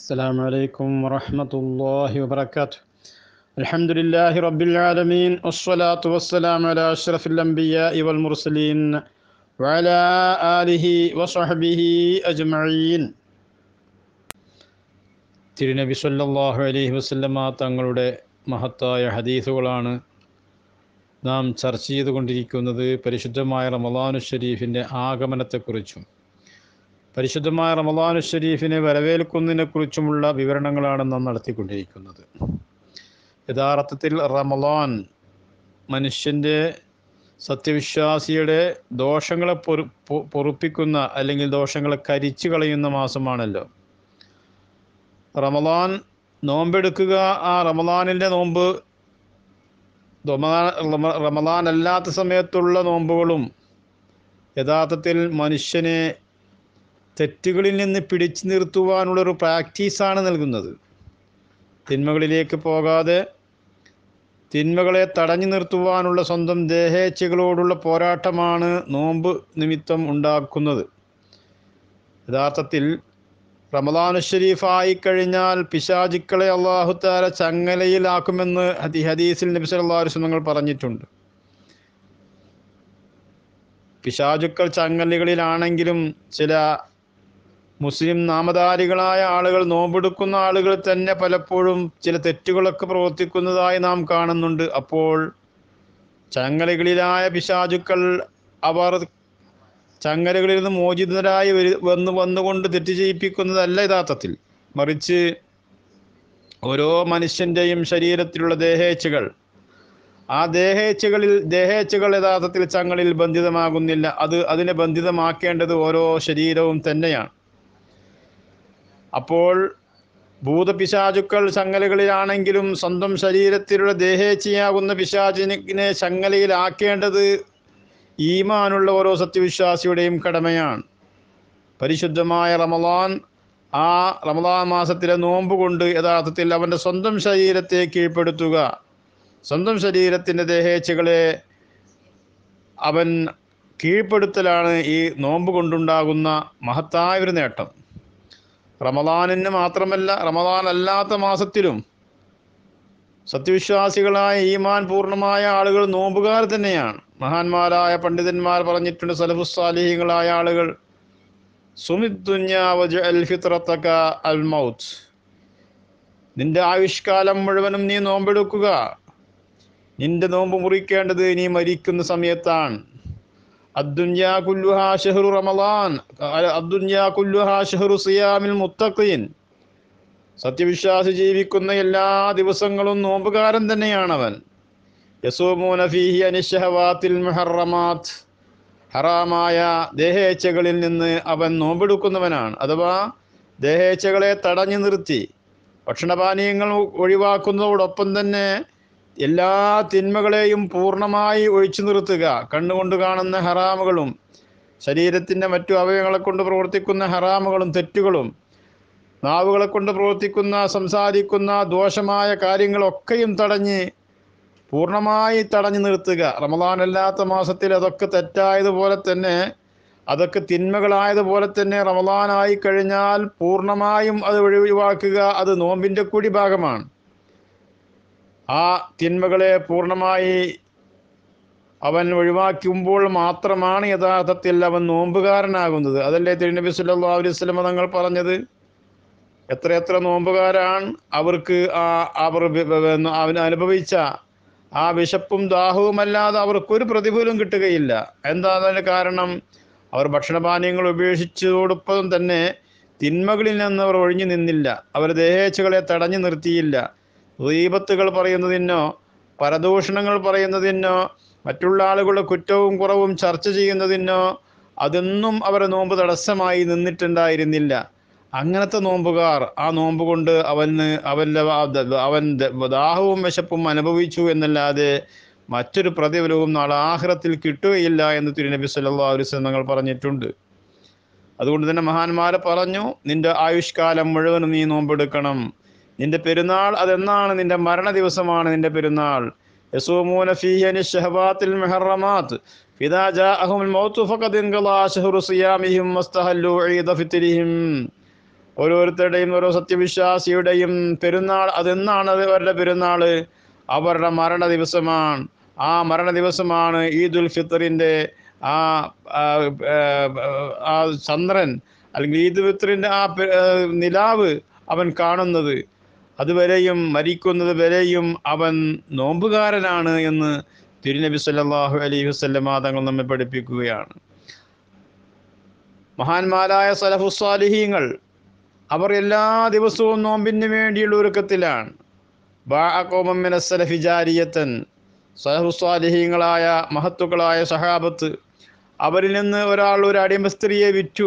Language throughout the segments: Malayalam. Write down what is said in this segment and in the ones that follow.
السلام عليكم ورحمة الله وبركاته الحمد لله رب العالمين والصلاة والسلام على أشرف الأنبياء والمرسلين وعلى آله وصحبه أجمعين തിരുനബി സല്ലാഹു അലൈഹി വസ്ലമ തങ്ങളുടെ മഹത്തായ ഹദീസുകളാണ് നാം ചർച്ച ചെയ്തുകൊണ്ടിരിക്കുന്നത് പരിശുദ്ധമായ റമദാനു ഷരീഫിൻ്റെ ആഗമനത്തെക്കുറിച്ചും പരിശുദ്ധമായ റമദാനു ഷരീഫിനെ കുറിച്ചുമുള്ള വിവരണങ്ങളാണ് നാം നടത്തിക്കൊണ്ടിരിക്കുന്നത് യഥാർത്ഥത്തിൽ റമദാൻ മനുഷ്യൻ്റെ സത്യവിശ്വാസിയുടെ ദോഷങ്ങളെ പൊറു പൊറുപ്പിക്കുന്ന അല്ലെങ്കിൽ ദോഷങ്ങളെ കരിച്ചു കളയുന്ന മാസമാണല്ലോ റമദാൻ നോമ്പെടുക്കുക ആ റമദാനിൻ്റെ നോമ്പ് റമദാൻ അല്ലാത്ത സമയത്തുള്ള നോമ്പുകളും യഥാർത്ഥത്തിൽ മനുഷ്യനെ തെറ്റുകളിൽ നിന്ന് പിടിച്ചു നിർത്തുവാനുള്ളൊരു പ്രാക്ടീസാണ് നൽകുന്നത് തിന്മകളിലേക്ക് പോകാതെ തിന്മകളെ തടഞ്ഞു നിർത്തുവാനുള്ള സ്വന്തം ദേഹേച്ഛകളോടുള്ള പോരാട്ടമാണ് നോമ്പ് നിമിത്തം ഉണ്ടാക്കുന്നത് യഥാർത്ഥത്തിൽ റമദാനു ഷരീഫായി കഴിഞ്ഞാൽ പിശാചിക്കളെ അള്ളാഹുത്താര ചങ്ങലയിലാക്കുമെന്ന് ഹദി ഹദീസിൽ നബി സല്ലല്ലാഹു സ്വങ്ങൾ പറഞ്ഞിട്ടുണ്ട് പിശാചുക്കൾ ചങ്ങലകളിലാണെങ്കിലും ചില മുസ്ലിം നാമധാരികളായ ആളുകൾ നോമ്പെടുക്കുന്ന ആളുകൾ തന്നെ പലപ്പോഴും ചില തെറ്റുകളൊക്കെ പ്രവർത്തിക്കുന്നതായി നാം കാണുന്നുണ്ട് അപ്പോൾ ചങ്ങലകളിലായ പിശാചുക്കൾ അവർ ചങ്ങലകളിൽ നിന്ന് മോചിതരായി വന്നു വന്നുകൊണ്ട് തെറ്റ് ചെയ്യിപ്പിക്കുന്നതല്ല യഥാർത്ഥത്തിൽ മറിച്ച് ഓരോ മനുഷ്യൻ്റെയും ശരീരത്തിലുള്ള ദേഹേച്ചകൾ ആ ദേഹേച്ചകളിൽ ദേഹേച്ചകൾ യഥാർത്ഥത്തിൽ ചങ്ങളിൽ ബന്ധിതമാകുന്നില്ല അത് അതിനെ ബന്ധിതമാക്കേണ്ടത് ഓരോ ശരീരവും തന്നെയാണ് അപ്പോൾ ഭൂതപിശാചുക്കൾ ചങ്ങലകളിലാണെങ്കിലും സ്വന്തം ശരീരത്തിലുള്ള ദേഹേച്ഛയാകുന്ന പിശാചിനെ ചങ്ങലയിലാക്കേണ്ടത് ഈമാനുള്ള ഓരോ സത്യവിശ്വാസിയുടെയും കടമയാണ് പരിശുദ്ധമായ റമലാൻ ആ റമദാൻ മാസത്തിലെ നോമ്പ് കൊണ്ട് യഥാർത്ഥത്തിൽ അവൻ്റെ സ്വന്തം ശരീരത്തെ കീഴ്പ്പെടുത്തുക സ്വന്തം ശരീരത്തിൻ്റെ ദേഹേച്ഛകളെ അവൻ കീഴ്പ്പെടുത്തലാണ് ഈ നോമ്പ് കൊണ്ടുണ്ടാകുന്ന മഹത്തായൊരു നേട്ടം റമദാനിന് മാത്രമല്ല റമദാൻ അല്ലാത്ത മാസത്തിലും സത്യവിശ്വാസികളായ ഈമാൻ പൂർണ്ണമായ ആളുകൾ നോമ്പുകാർ തന്നെയാണ് മഹാന്മാരായ പണ്ഡിതന്മാർ പറഞ്ഞിട്ടുണ്ട് സലഫുസാലിഹികളായ ആളുകൾ സുമിദ്ദുഞ്ഞാവൽഫിത്രത്തക്ക അൽ മൗത്ത് നിന്റെ ആയുഷ്കാലം മുഴുവനും നീ നോമ്പെടുക്കുക നിന്റെ നോമ്പ് മുറിക്കേണ്ടത് നീ മരിക്കുന്ന സമയത്താണ് الدنيا كلها شهر رمضان الدنيا كلها شهر صيام المتقين സത്യവിശ്വാസി ജീവിക്കുന്ന എല്ലാ ദിവസങ്ങളും നോമ്പുകാരൻ അവൻ യസൂമൂന ഫീഹി അനിഷഹവാത്തിൽ മുഹറമാത് ഹറാമായ ദേഹേച്ഛകളിൽ നിന്ന് അവൻ നോമ്പെടുക്കുന്നവനാണ് അഥവാ ദേഹേച്ഛകളെ തടഞ്ഞു നിർത്തി ഭക്ഷണപാനീയങ്ങൾ ഒഴിവാക്കുന്നതോടൊപ്പം തന്നെ എല്ലാ തിന്മകളെയും പൂർണ്ണമായി ഒഴിച്ചു നിർത്തുക കണ്ണുകൊണ്ട് കാണുന്ന ഹറാമുകളും ശരീരത്തിൻ്റെ മറ്റു അവയവങ്ങളെ കൊണ്ട് പ്രവർത്തിക്കുന്ന ഹറാമുകളും തെറ്റുകളും നാവുകളെ കൊണ്ട് പ്രവർത്തിക്കുന്ന സംസാരിക്കുന്ന ദോഷമായ കാര്യങ്ങളൊക്കെയും തടഞ്ഞ് പൂർണ്ണമായി തടഞ്ഞു നിർത്തുക റമദാൻ അല്ലാത്ത മാസത്തിൽ അതൊക്കെ തെറ്റായതുപോലെ തന്നെ അതൊക്കെ തിന്മകളായതുപോലെ തന്നെ റമദാനായി കഴിഞ്ഞാൽ പൂർണ്ണമായും അത് ഒഴിവാക്കുക അത് നോമ്പിൻ്റെ കൂടി ഭാഗമാണ് ആ തിന്മകളെ പൂർണ്ണമായി അവൻ ഒഴിവാക്കുമ്പോൾ മാത്രമാണ് യഥാർത്ഥത്തിൽ അവൻ നോമ്പുകാരനാകുന്നത് അതല്ലേ തിരുനബി സുല്ലാ അലൈവലമ തങ്ങൾ പറഞ്ഞത് എത്ര നോമ്പുകാരാണ് അവർക്ക് ആ അവർ അവൻ അനുഭവിച്ച ആ വിശപ്പും ദാഹവുമല്ലാതെ അവർക്കൊരു പ്രതിഫലം കിട്ടുകയില്ല എന്താ അതിന് കാരണം അവർ ഭക്ഷണപാനീയങ്ങൾ ഉപേക്ഷിച്ചതോടൊപ്പം തന്നെ തിന്മകളിൽ നിന്ന് അവർ ഒഴിഞ്ഞു നിന്നില്ല അവർ ദേഹേച്ഛകളെ തടഞ്ഞു നിർത്തിയില്ല ദീപത്തുകൾ പറയുന്നതിനോ പരദൂഷണങ്ങൾ പറയുന്നതിനോ മറ്റുള്ള ആളുകളുടെ കുറ്റവും കുറവും ചർച്ച ചെയ്യുന്നതിനോ അതൊന്നും അവരെ നോമ്പ് തടസ്സമായി നിന്നിട്ടുണ്ടായിരുന്നില്ല അങ്ങനത്തെ നോമ്പുകാർ ആ നോമ്പ് കൊണ്ട് അവന് അവൻ്റെ അവൻ ദാഹവും വിശപ്പും അനുഭവിച്ചു എന്നല്ലാതെ മറ്റൊരു പ്രതിഫലവും നാളെ ആഹ്റത്തിൽ കിട്ടുകയില്ല എന്ന് തിരുനബി സല്ലാ അലുസ് ഞങ്ങൾ പറഞ്ഞിട്ടുണ്ട് അതുകൊണ്ട് തന്നെ മഹാന്മാരെ പറഞ്ഞു നിന്റെ ആയുഷ്കാലം മുഴുവനും നീ നോമ്പെടുക്കണം നിന്റെ പെരുന്നാൾ അതെന്നാണ് നിന്റെ മരണ ദിവസമാണ് നിന്റെ പെരുന്നാൾ ഫഖദ് സിയാമിഹിം ഫിത്രിഹിം ഓരോരുത്തരുടെയും ഓരോ സത്യവിശ്വാസിയുടെയും പെരുന്നാൾ അതെന്നാണ് അവരുടെ പെരുന്നാൾ അവരുടെ മരണ ദിവസമാണ് ആ മരണ ദിവസമാണ് ഈദുൽ ഫിത്തറിൻ്റെ ആ ആ ചന്ദ്രൻ അല്ലെങ്കിൽ ഈദ് ഫിത്തറിൻ്റെ ആ നിലാവ് അവൻ കാണുന്നത് അതുവരെയും മരിക്കുന്നത് വരെയും അവൻ നോമ്പുകാരനാണ് എന്ന് തിരുനബി സല്ലാഹു അലൈഹി വസ്ലമ തങ്ങൾ നമ്മെ പഠിപ്പിക്കുകയാണ് മഹാന്മാരായ സലഫുസ്വാലിഹീങ്ങൾ അവർ എല്ലാ ദിവസവും നോമ്പിന് വേണ്ടിയുള്ള ഒരുക്കത്തിലാണ് ബാഅകോമിന സലഫിജാരിയത്തൻ മഹത്തുക്കളായ സഹാബത്ത് അവരിൽ നിന്ന് ഒരാൾ ഒരു അടിമസ്ത്രീയെ വിറ്റു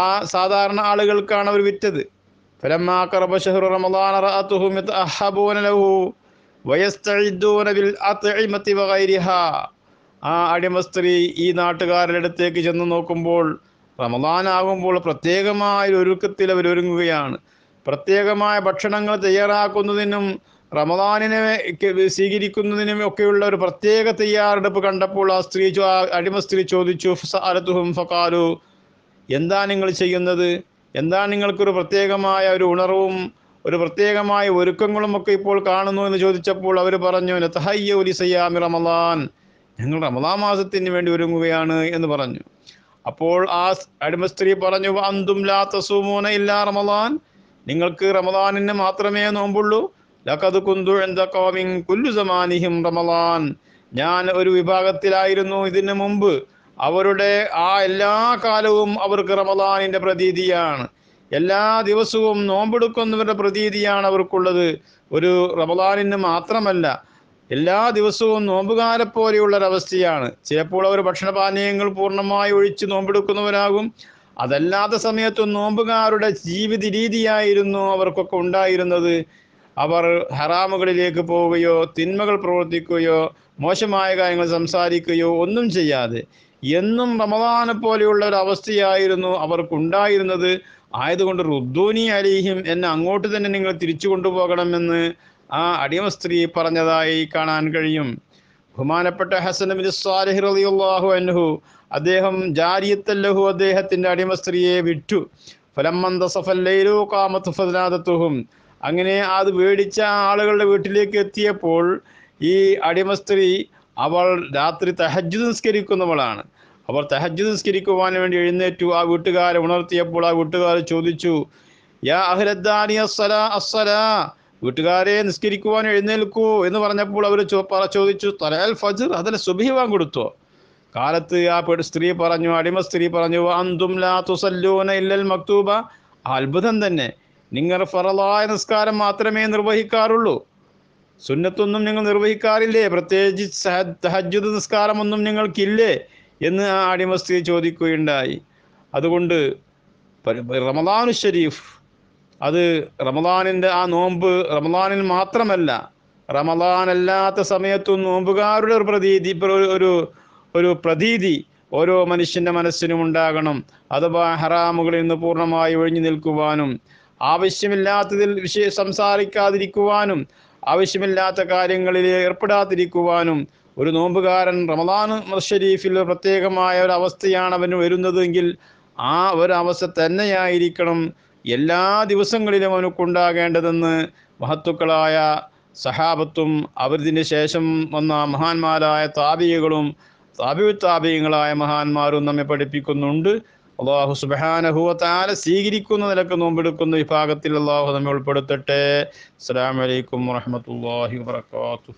ആ സാധാരണ ആളുകൾക്കാണ് അവർ വിറ്റത് فلما قرب شهر رمضان رأتهم يتأهبون له വയസ്തഇദ്ദൂന ബിൽ അത്ഇമതി വഗൈരിഹ ആ അടിമ സ്ത്രീ ഈ നാട്ടുകാരുടെ അടുത്തേക്ക് ചെന്ന് നോക്കുമ്പോൾ റമദാനാകുമ്പോൾ പ്രത്യേകമായ ഒരുക്കത്തിൽ അവരൊരുങ്ങുകയാണ് പ്രത്യേകമായ ഭക്ഷണങ്ങൾ തയ്യാറാക്കുന്നതിനും റമദാനിനെ സ്വീകരിക്കുന്നതിനും ഒക്കെയുള്ള ഒരു പ്രത്യേക തയ്യാറെടുപ്പ് കണ്ടപ്പോൾ ആ സ്ത്രീ അടിമ സ്ത്രീ ചോദിച്ചു ഫസാലത്തുഹും ഫക്കാലു എന്താ നിങ്ങൾ ചെയ്യുന്നത് എന്താണ് നിങ്ങൾക്കൊരു പ്രത്യേകമായ ഒരു ഉണർവും ഒരു പ്രത്യേകമായ ഒരുക്കങ്ങളും ഒക്കെ ഇപ്പോൾ കാണുന്നു എന്ന് ചോദിച്ചപ്പോൾ അവർ പറഞ്ഞു നത്തഹയ്യ ഉലി സയ്യാമി റമദാൻ ഞങ്ങൾ റമദാ മാസത്തിന് വേണ്ടി ഒരുങ്ങുകയാണ് എന്ന് പറഞ്ഞു അപ്പോൾ ആ അടിമസ്ത്രീ പറഞ്ഞു അന്തും ലാ തസൂമൂന ഇല്ല റമദാൻ നിങ്ങൾക്ക് റമദാനിന് മാത്രമേ നോമ്പുള്ളൂ ലക്കത് കുന്തു എന്തൊക്കെ കുല്ലു സമാനിഹിം റമദാൻ ഞാൻ ഒരു വിഭാഗത്തിലായിരുന്നു ഇതിനു മുമ്പ് അവരുടെ ആ എല്ലാ കാലവും അവർക്ക് റമദാനിൻ്റെ പ്രതീതിയാണ് എല്ലാ ദിവസവും നോമ്പെടുക്കുന്നവരുടെ പ്രതീതിയാണ് അവർക്കുള്ളത് ഒരു റമദാനിന് മാത്രമല്ല എല്ലാ ദിവസവും നോമ്പുകാരെ പോലെയുള്ള ഒരവസ്ഥയാണ് ചിലപ്പോൾ അവർ ഭക്ഷണപാനീയങ്ങൾ പൂർണ്ണമായി ഒഴിച്ച് നോമ്പെടുക്കുന്നവരാകും അതല്ലാത്ത സമയത്തും നോമ്പുകാരുടെ ജീവിത രീതിയായിരുന്നു അവർക്കൊക്കെ ഉണ്ടായിരുന്നത് അവർ ഹറാമുകളിലേക്ക് പോവുകയോ തിന്മകൾ പ്രവർത്തിക്കുകയോ മോശമായ കാര്യങ്ങൾ സംസാരിക്കുകയോ ഒന്നും ചെയ്യാതെ എന്നും റമദാനെ പോലെയുള്ള ഒരു അവസ്ഥയായിരുന്നു അവർക്കുണ്ടായിരുന്നത് ആയതുകൊണ്ട് റുദ്ദൂനി അലിഹിം എന്നെ അങ്ങോട്ട് തന്നെ നിങ്ങൾ തിരിച്ചു കൊണ്ടുപോകണമെന്ന് ആ അടിമ സ്ത്രീ പറഞ്ഞതായി കാണാൻ കഴിയും ബഹുമാനപ്പെട്ട ഹസൻ സ്വാലിഹ് റളിയല്ലാഹു അൻഹു അദ്ദേഹം ജാരിയത്തല്ലഹു അദ്ദേഹത്തിന്റെ അടിമ സ്ത്രീയെ വിറ്റു ഫലമ്മന്തസഫല്ലൈലു കാമത്തുഫനാദത്തുഹും അങ്ങനെ അത് വേടിച്ച ആളുകളുടെ വീട്ടിലേക്ക് എത്തിയപ്പോൾ ഈ അടിമ സ്ത്രീ അവൾ രാത്രി തഹജ് നിസ്കരിക്കുന്നവളാണ് അവർ തഹജ് നിസ്കരിക്കുവാൻ വേണ്ടി എഴുന്നേറ്റു ആ വീട്ടുകാരെ ഉണർത്തിയപ്പോൾ ആ വീട്ടുകാർ ചോദിച്ചു യാ അഹ്ലദ്ദാനി അസ്സല അസ്സല വീട്ടുകാരെ നിസ്കരിക്കുവാൻ എഴുന്നേൽക്കൂ എന്ന് പറഞ്ഞപ്പോൾ അവർ ചോദിച്ചു തലൽ ഫജർ അതിൽ സുഭീവാൻ കൊടുത്തോ കാലത്ത് ആ പെട് സ്ത്രീ പറഞ്ഞു അടിമ സ്ത്രീ പറഞ്ഞു അന്തും ലാ തുസല്ലൂന ഇല്ലൽ മക്തൂബ അത്ഭുതം തന്നെ നിങ്ങൾ ഫറലായ നിസ്കാരം മാത്രമേ നിർവഹിക്കാറുള്ളൂ സുന്നത്തൊന്നും നിങ്ങൾ നിർവഹിക്കാറില്ലേ പ്രത്യേകിച്ച് തഹജുദ് നിസ്കാരമൊന്നും നിങ്ങൾക്കില്ലേ എന്ന് ആ അടിമസ്തി ചോദിക്കുകയുണ്ടായി അതുകൊണ്ട് റമദാനു ഷരീഫ് അത് റമദാനിൻ്റെ ആ നോമ്പ് റമദാനിൽ മാത്രമല്ല റമദാനല്ലാത്ത സമയത്തും നോമ്പുകാരുടെ ഒരു പ്രതീതി ഒരു ഒരു പ്രതീതി ഓരോ മനുഷ്യൻ്റെ മനസ്സിനും ഉണ്ടാകണം അഥവാ ഹറാമുകളിൽ നിന്ന് പൂർണ്ണമായി ഒഴിഞ്ഞു നിൽക്കുവാനും ആവശ്യമില്ലാത്തതിൽ വിഷയ സംസാരിക്കാതിരിക്കുവാനും ആവശ്യമില്ലാത്ത കാര്യങ്ങളിൽ ഏർപ്പെടാതിരിക്കുവാനും ഒരു നോമ്പുകാരൻ റമദാൻ ഷരീഫിൽ പ്രത്യേകമായ ഒരു അവസ്ഥയാണ് അവന് വരുന്നതെങ്കിൽ ആ ഒരവസ്ഥ തന്നെയായിരിക്കണം എല്ലാ ദിവസങ്ങളിലും അവനക്കുണ്ടാകേണ്ടതെന്ന് മഹത്തുക്കളായ സഹാബത്തും അവരിതിന് ശേഷം വന്ന മഹാന്മാരായ താപികകളും താപിത്താപികങ്ങളായ മഹാന്മാരും നമ്മെ പഠിപ്പിക്കുന്നുണ്ട് അള്ളാഹു സുബാനഹുവത്താല സ്വീകരിക്കുന്ന നിലക്ക് നോമ്പെടുക്കുന്ന വിഭാഗത്തിൽ അള്ളാഹു നമ്മെ ഉൾപ്പെടുത്തട്ടെ അസ്സാം വലൈക്കും വാഹമത്തല്ലാഹി വാത്തു